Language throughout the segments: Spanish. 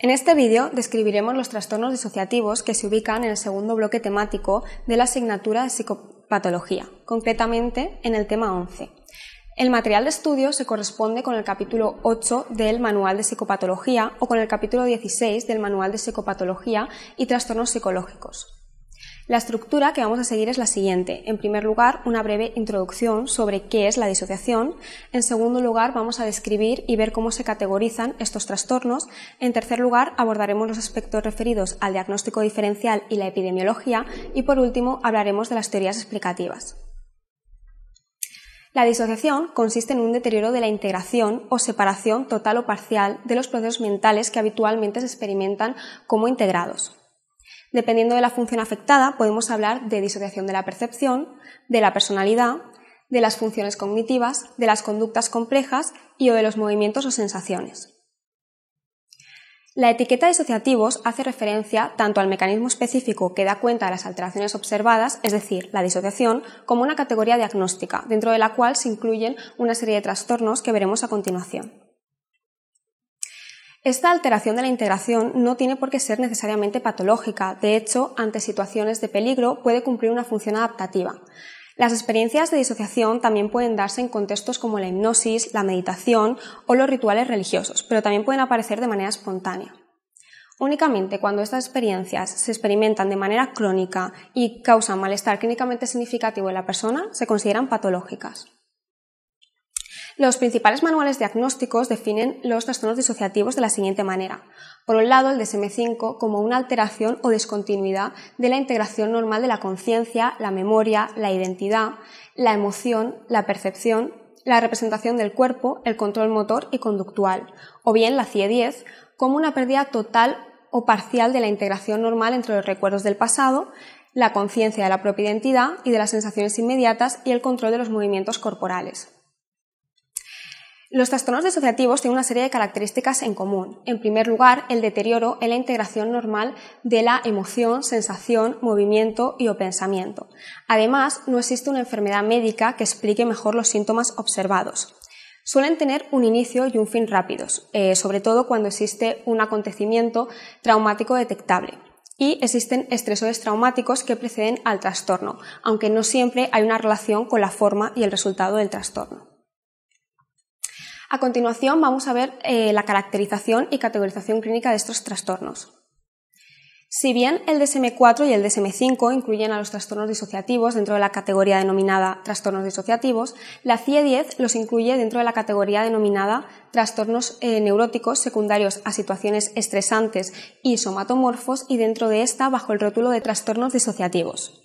En este vídeo describiremos los trastornos disociativos que se ubican en el segundo bloque temático de la asignatura de psicopatología, concretamente en el tema 11. El material de estudio se corresponde con el capítulo 8 del Manual de Psicopatología o con el capítulo 16 del Manual de Psicopatología y Trastornos Psicológicos. La estructura que vamos a seguir es la siguiente. En primer lugar, una breve introducción sobre qué es la disociación. En segundo lugar, vamos a describir y ver cómo se categorizan estos trastornos. En tercer lugar, abordaremos los aspectos referidos al diagnóstico diferencial y la epidemiología. Y por último, hablaremos de las teorías explicativas. La disociación consiste en un deterioro de la integración o separación total o parcial de los procesos mentales que habitualmente se experimentan como integrados. Dependiendo de la función afectada, podemos hablar de disociación de la percepción, de la personalidad, de las funciones cognitivas, de las conductas complejas y o de los movimientos o sensaciones. La etiqueta de disociativos hace referencia tanto al mecanismo específico que da cuenta de las alteraciones observadas, es decir, la disociación, como una categoría diagnóstica, dentro de la cual se incluyen una serie de trastornos que veremos a continuación. Esta alteración de la integración no tiene por qué ser necesariamente patológica, de hecho, ante situaciones de peligro puede cumplir una función adaptativa. Las experiencias de disociación también pueden darse en contextos como la hipnosis, la meditación o los rituales religiosos, pero también pueden aparecer de manera espontánea. Únicamente cuando estas experiencias se experimentan de manera crónica y causan malestar clínicamente significativo en la persona, se consideran patológicas. Los principales manuales diagnósticos definen los trastornos disociativos de la siguiente manera. Por un lado, el DSM5 como una alteración o discontinuidad de la integración normal de la conciencia, la memoria, la identidad, la emoción, la percepción, la representación del cuerpo, el control motor y conductual, o bien la CIE10 como una pérdida total o parcial de la integración normal entre los recuerdos del pasado, la conciencia de la propia identidad y de las sensaciones inmediatas y el control de los movimientos corporales. Los trastornos disociativos tienen una serie de características en común. En primer lugar, el deterioro en la integración normal de la emoción, sensación, movimiento y o pensamiento. Además, no existe una enfermedad médica que explique mejor los síntomas observados. Suelen tener un inicio y un fin rápidos, eh, sobre todo cuando existe un acontecimiento traumático detectable y existen estresores traumáticos que preceden al trastorno, aunque no siempre hay una relación con la forma y el resultado del trastorno. A continuación vamos a ver eh, la caracterización y categorización clínica de estos trastornos. Si bien el DSM4 y el DSM5 incluyen a los trastornos disociativos dentro de la categoría denominada trastornos disociativos, la CIE10 los incluye dentro de la categoría denominada trastornos eh, neuróticos secundarios a situaciones estresantes y somatomorfos y dentro de esta bajo el rótulo de trastornos disociativos.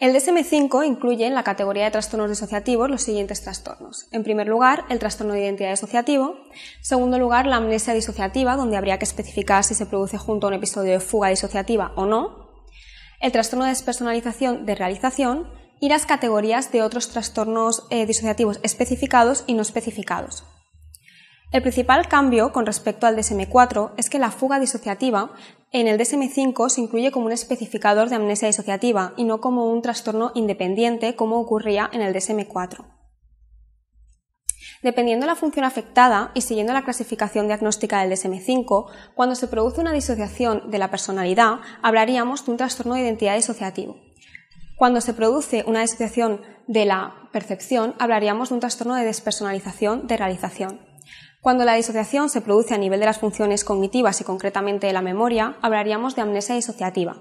El DSM-5 incluye en la categoría de trastornos disociativos los siguientes trastornos. En primer lugar, el trastorno de identidad disociativo. En segundo lugar, la amnesia disociativa, donde habría que especificar si se produce junto a un episodio de fuga disociativa o no. El trastorno de despersonalización de realización y las categorías de otros trastornos eh, disociativos especificados y no especificados. El principal cambio con respecto al DSM-4 es que la fuga disociativa en el DSM-5 se incluye como un especificador de amnesia disociativa y no como un trastorno independiente como ocurría en el DSM-4. Dependiendo de la función afectada y siguiendo la clasificación diagnóstica del DSM-5, cuando se produce una disociación de la personalidad, hablaríamos de un trastorno de identidad disociativo. Cuando se produce una disociación de la percepción, hablaríamos de un trastorno de despersonalización de realización. Cuando la disociación se produce a nivel de las funciones cognitivas y concretamente de la memoria, hablaríamos de amnesia disociativa.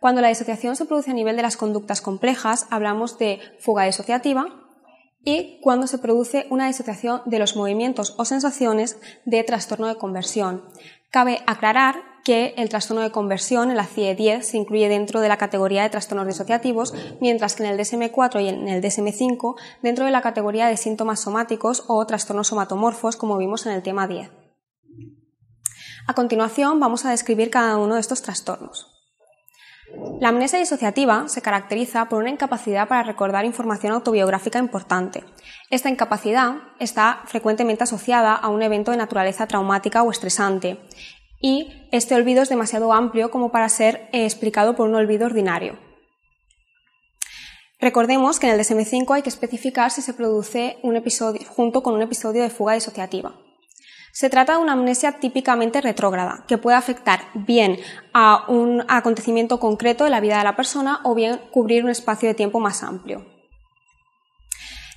Cuando la disociación se produce a nivel de las conductas complejas, hablamos de fuga disociativa y cuando se produce una disociación de los movimientos o sensaciones de trastorno de conversión. Cabe aclarar que el trastorno de conversión, el cie e 10 se incluye dentro de la categoría de trastornos disociativos, mientras que en el DSM-4 y en el DSM-5 dentro de la categoría de síntomas somáticos o trastornos somatomorfos, como vimos en el tema 10. A continuación vamos a describir cada uno de estos trastornos. La amnesia disociativa se caracteriza por una incapacidad para recordar información autobiográfica importante. Esta incapacidad está frecuentemente asociada a un evento de naturaleza traumática o estresante y este olvido es demasiado amplio como para ser eh, explicado por un olvido ordinario. Recordemos que en el DSM-5 hay que especificar si se produce un episodio junto con un episodio de fuga disociativa. Se trata de una amnesia típicamente retrógrada, que puede afectar bien a un acontecimiento concreto de la vida de la persona o bien cubrir un espacio de tiempo más amplio.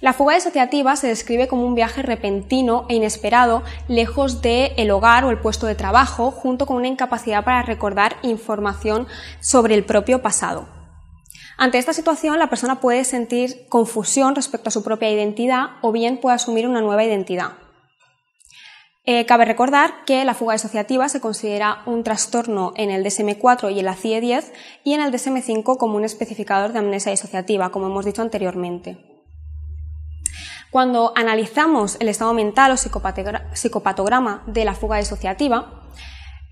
La fuga disociativa se describe como un viaje repentino e inesperado lejos del el hogar o el puesto de trabajo, junto con una incapacidad para recordar información sobre el propio pasado. Ante esta situación, la persona puede sentir confusión respecto a su propia identidad o bien puede asumir una nueva identidad. Eh, cabe recordar que la fuga disociativa se considera un trastorno en el DSM-4 y en la CIE-10 e y en el DSM-5 como un especificador de amnesia disociativa, como hemos dicho anteriormente. Cuando analizamos el estado mental o psicopatograma de la fuga disociativa,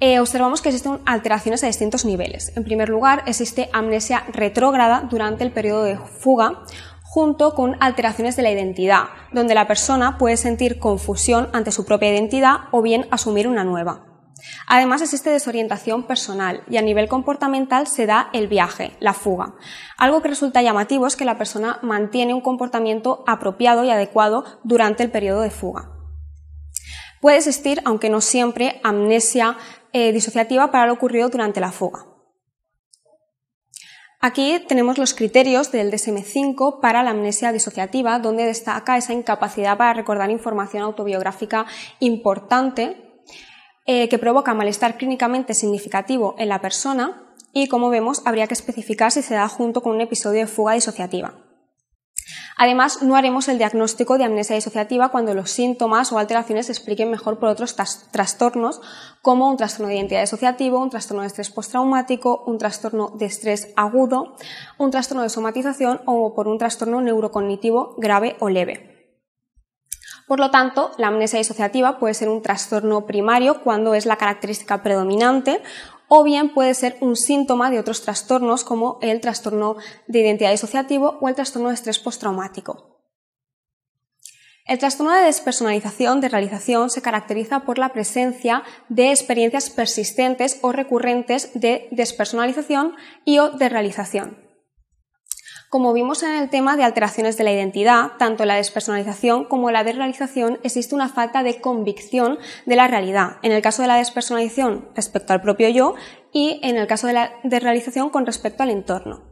eh, observamos que existen alteraciones a distintos niveles. En primer lugar, existe amnesia retrógrada durante el periodo de fuga, junto con alteraciones de la identidad, donde la persona puede sentir confusión ante su propia identidad o bien asumir una nueva. Además existe desorientación personal y a nivel comportamental se da el viaje, la fuga. Algo que resulta llamativo es que la persona mantiene un comportamiento apropiado y adecuado durante el periodo de fuga. Puede existir, aunque no siempre, amnesia eh, disociativa para lo ocurrido durante la fuga. Aquí tenemos los criterios del DSM5 para la amnesia disociativa, donde destaca esa incapacidad para recordar información autobiográfica importante eh, que provoca malestar clínicamente significativo en la persona y, como vemos, habría que especificar si se da junto con un episodio de fuga disociativa. Además, no haremos el diagnóstico de amnesia disociativa cuando los síntomas o alteraciones se expliquen mejor por otros trastornos, como un trastorno de identidad disociativo, un trastorno de estrés postraumático, un trastorno de estrés agudo, un trastorno de somatización o por un trastorno neurocognitivo grave o leve. Por lo tanto, la amnesia disociativa puede ser un trastorno primario cuando es la característica predominante o bien puede ser un síntoma de otros trastornos como el trastorno de identidad disociativo o el trastorno de estrés postraumático. El trastorno de despersonalización de realización se caracteriza por la presencia de experiencias persistentes o recurrentes de despersonalización y o de realización. Como vimos en el tema de alteraciones de la identidad, tanto la despersonalización como la desrealización existe una falta de convicción de la realidad. En el caso de la despersonalización respecto al propio yo y en el caso de la desrealización con respecto al entorno.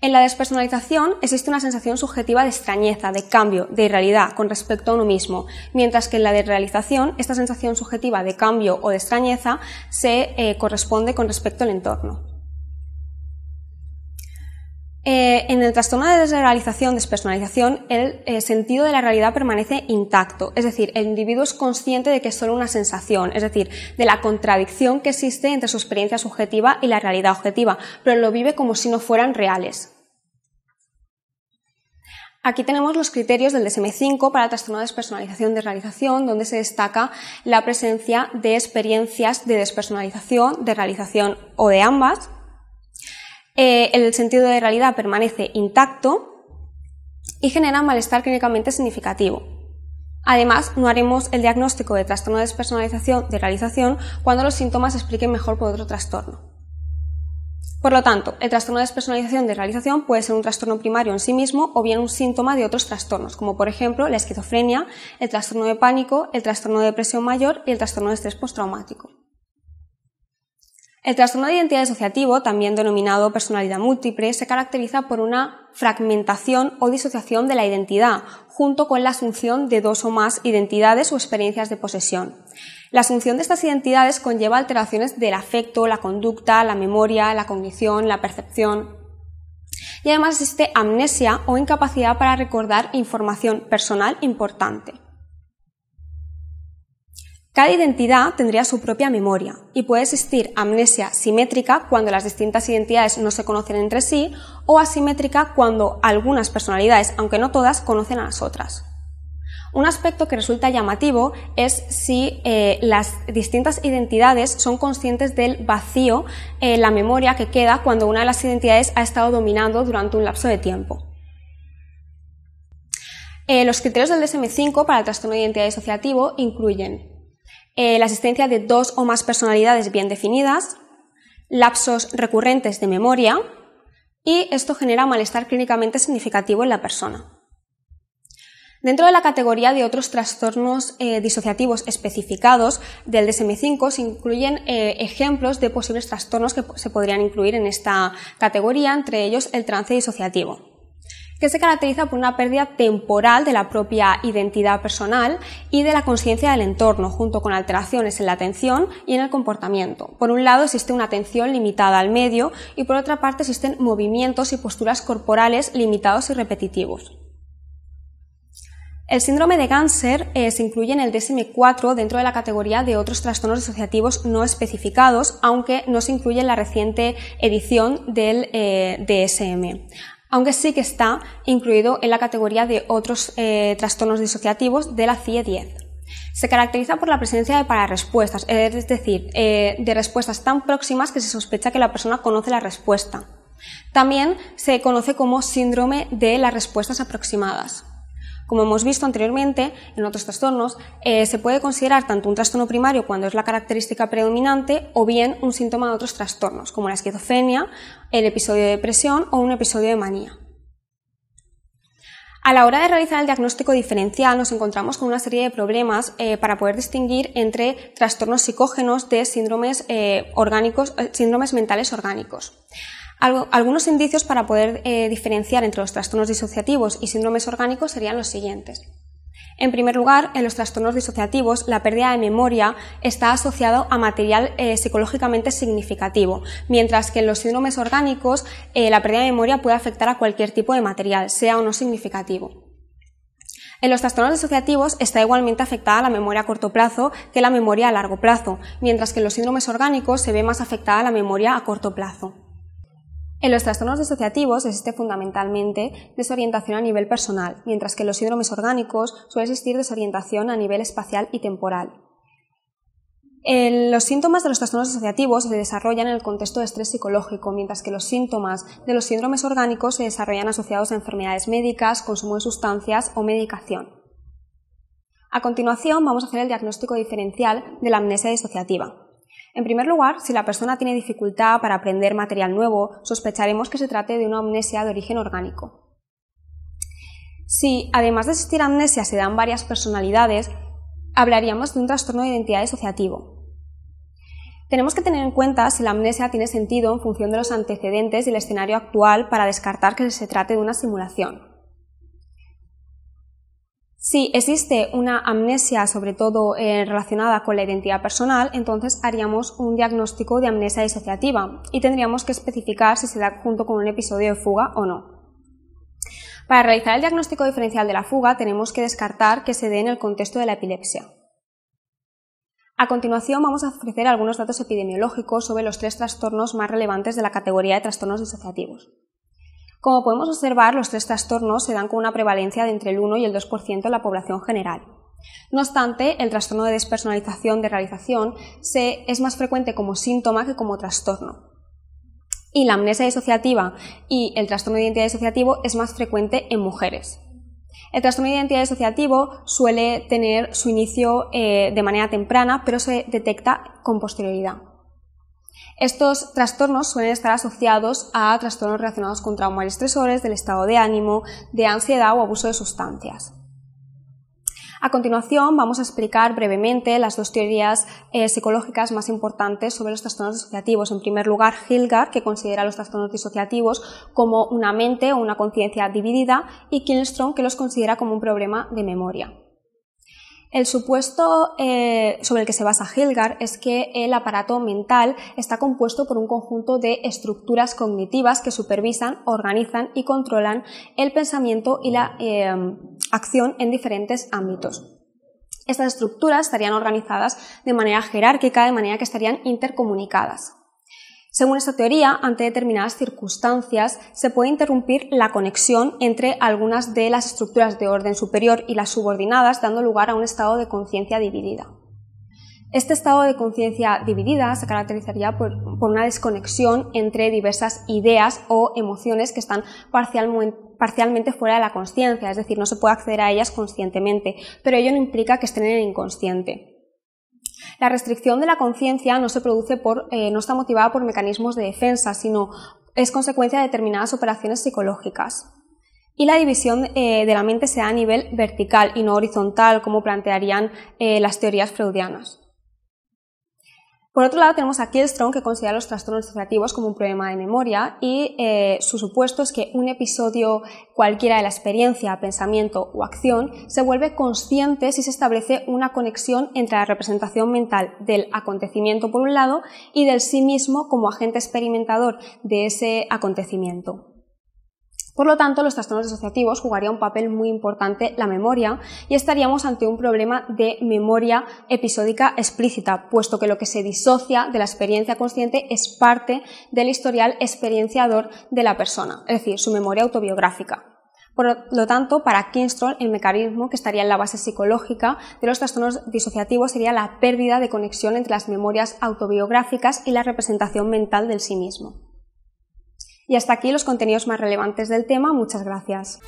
En la despersonalización existe una sensación subjetiva de extrañeza, de cambio, de irrealidad con respecto a uno mismo, mientras que en la desrealización esta sensación subjetiva de cambio o de extrañeza se eh, corresponde con respecto al entorno. Eh, en el trastorno de desrealización, despersonalización, el eh, sentido de la realidad permanece intacto, es decir, el individuo es consciente de que es solo una sensación, es decir, de la contradicción que existe entre su experiencia subjetiva y la realidad objetiva, pero lo vive como si no fueran reales. Aquí tenemos los criterios del DSM-5 para el trastorno de despersonalización de realización, donde se destaca la presencia de experiencias de despersonalización, de realización o de ambas, eh, el sentido de realidad permanece intacto y genera malestar clínicamente significativo. Además, no haremos el diagnóstico de trastorno de despersonalización de realización cuando los síntomas se expliquen mejor por otro trastorno. Por lo tanto, el trastorno de despersonalización de realización puede ser un trastorno primario en sí mismo o bien un síntoma de otros trastornos, como por ejemplo la esquizofrenia, el trastorno de pánico, el trastorno de depresión mayor y el trastorno de estrés postraumático. El trastorno de identidad asociativo, también denominado personalidad múltiple, se caracteriza por una fragmentación o disociación de la identidad, junto con la asunción de dos o más identidades o experiencias de posesión. La asunción de estas identidades conlleva alteraciones del afecto, la conducta, la memoria, la cognición, la percepción. Y además existe amnesia o incapacidad para recordar información personal importante. Cada identidad tendría su propia memoria y puede existir amnesia simétrica cuando las distintas identidades no se conocen entre sí o asimétrica cuando algunas personalidades, aunque no todas, conocen a las otras. Un aspecto que resulta llamativo es si eh, las distintas identidades son conscientes del vacío en la memoria que queda cuando una de las identidades ha estado dominando durante un lapso de tiempo. Eh, los criterios del DSM-5 para el trastorno de identidad disociativo incluyen eh, la existencia de dos o más personalidades bien definidas, lapsos recurrentes de memoria y esto genera malestar clínicamente significativo en la persona. Dentro de la categoría de otros trastornos eh, disociativos especificados del DSM5 se incluyen eh, ejemplos de posibles trastornos que se podrían incluir en esta categoría, entre ellos el trance disociativo que se caracteriza por una pérdida temporal de la propia identidad personal y de la conciencia del entorno, junto con alteraciones en la atención y en el comportamiento. Por un lado, existe una atención limitada al medio y por otra parte existen movimientos y posturas corporales limitados y repetitivos. El síndrome de Ganser eh, se incluye en el DSM-4 dentro de la categoría de otros trastornos asociativos no especificados, aunque no se incluye en la reciente edición del eh, DSM aunque sí que está incluido en la categoría de otros eh, trastornos disociativos de la CIE-10. Se caracteriza por la presencia de pararespuestas, es decir, eh, de respuestas tan próximas que se sospecha que la persona conoce la respuesta. También se conoce como síndrome de las respuestas aproximadas. Como hemos visto anteriormente, en otros trastornos eh, se puede considerar tanto un trastorno primario cuando es la característica predominante o bien un síntoma de otros trastornos, como la esquizofrenia, el episodio de depresión o un episodio de manía. A la hora de realizar el diagnóstico diferencial nos encontramos con una serie de problemas eh, para poder distinguir entre trastornos psicógenos de síndromes, eh, orgánicos, síndromes mentales orgánicos algunos indicios para poder eh, diferenciar entre los trastornos disociativos y síndromes orgánicos serían los siguientes. En primer lugar, en los trastornos disociativos, la pérdida de memoria está asociada a material eh, psicológicamente significativo, mientras que en los síndromes orgánicos eh, la pérdida de memoria puede afectar a cualquier tipo de material, sea o no significativo. En los trastornos disociativos está igualmente afectada la memoria a corto plazo que la memoria a largo plazo, mientras que en los síndromes orgánicos se ve más afectada la memoria a corto plazo. En los trastornos disociativos existe fundamentalmente desorientación a nivel personal, mientras que en los síndromes orgánicos suele existir desorientación a nivel espacial y temporal. los síntomas de los trastornos disociativos se desarrollan en el contexto de estrés psicológico, mientras que los síntomas de los síndromes orgánicos se desarrollan asociados a enfermedades médicas, consumo de sustancias o medicación. A continuación vamos a hacer el diagnóstico diferencial de la amnesia disociativa. En primer lugar, si la persona tiene dificultad para aprender material nuevo, sospecharemos que se trate de una amnesia de origen orgánico. Si, además de existir amnesia, se dan varias personalidades, hablaríamos de un trastorno de identidad asociativo. Tenemos que tener en cuenta si la amnesia tiene sentido en función de los antecedentes y el escenario actual para descartar que se trate de una simulación. Si existe una amnesia, sobre todo eh, relacionada con la identidad personal, entonces haríamos un diagnóstico de amnesia disociativa y tendríamos que especificar si se da junto con un episodio de fuga o no. Para realizar el diagnóstico diferencial de la fuga tenemos que descartar que se dé en el contexto de la epilepsia. A continuación vamos a ofrecer algunos datos epidemiológicos sobre los tres trastornos más relevantes de la categoría de trastornos disociativos. Como podemos observar, los tres trastornos se dan con una prevalencia de entre el 1 y el 2% en la población general. No obstante, el trastorno de despersonalización de realización es más frecuente como síntoma que como trastorno. Y la amnesia disociativa y el trastorno de identidad disociativo es más frecuente en mujeres. El trastorno de identidad disociativo suele tener su inicio eh, de manera temprana, pero se detecta con posterioridad. Estos trastornos suelen estar asociados a trastornos relacionados con trauma y estresores, del estado de ánimo, de ansiedad o abuso de sustancias. A continuación vamos a explicar brevemente las dos teorías eh, psicológicas más importantes sobre los trastornos disociativos. En primer lugar, Hilgard, que considera los trastornos disociativos como una mente o una conciencia dividida, y Kielström, que los considera como un problema de memoria. El supuesto eh, sobre el que se basa Hilgard es que el aparato mental está compuesto por un conjunto de estructuras cognitivas que supervisan, organizan y controlan el pensamiento y la eh, acción en diferentes ámbitos. Estas estructuras estarían organizadas de manera jerárquica, de manera que estarían intercomunicadas. Según esta teoría, ante determinadas circunstancias se puede interrumpir la conexión entre algunas de las estructuras de orden superior y las subordinadas, dando lugar a un estado de conciencia dividida. Este estado de conciencia dividida se caracterizaría por, una desconexión entre diversas ideas o emociones que están parcialmente fuera de la conciencia, es decir, no se puede acceder a ellas conscientemente, pero ello no implica que estén en el inconsciente. La restricción de la conciencia no se produce por, eh, no está motivada por mecanismos de defensa, sino es consecuencia de determinadas operaciones psicológicas. Y la división eh, de la mente se da a nivel vertical y no horizontal, como plantearían eh, las teorías freudianas. Por otro lado, tenemos a Strong que considera los trastornos asociativos como un problema de memoria y eh, su supuesto es que un episodio cualquiera de la experiencia, pensamiento o acción se vuelve consciente si se establece una conexión entre la representación mental del acontecimiento por un lado y del sí mismo como agente experimentador de ese acontecimiento. Por lo tanto, los trastornos disociativos jugaría un papel muy importante la memoria y estaríamos ante un problema de memoria episódica explícita, puesto que lo que se disocia de la experiencia consciente es parte del historial experienciador de la persona, es decir, su memoria autobiográfica. Por lo tanto, para Kinstroll, el mecanismo que estaría en la base psicológica de los trastornos disociativos sería la pérdida de conexión entre las memorias autobiográficas y la representación mental del sí mismo. Y hasta aquí los contenidos más relevantes del tema. Muchas gracias.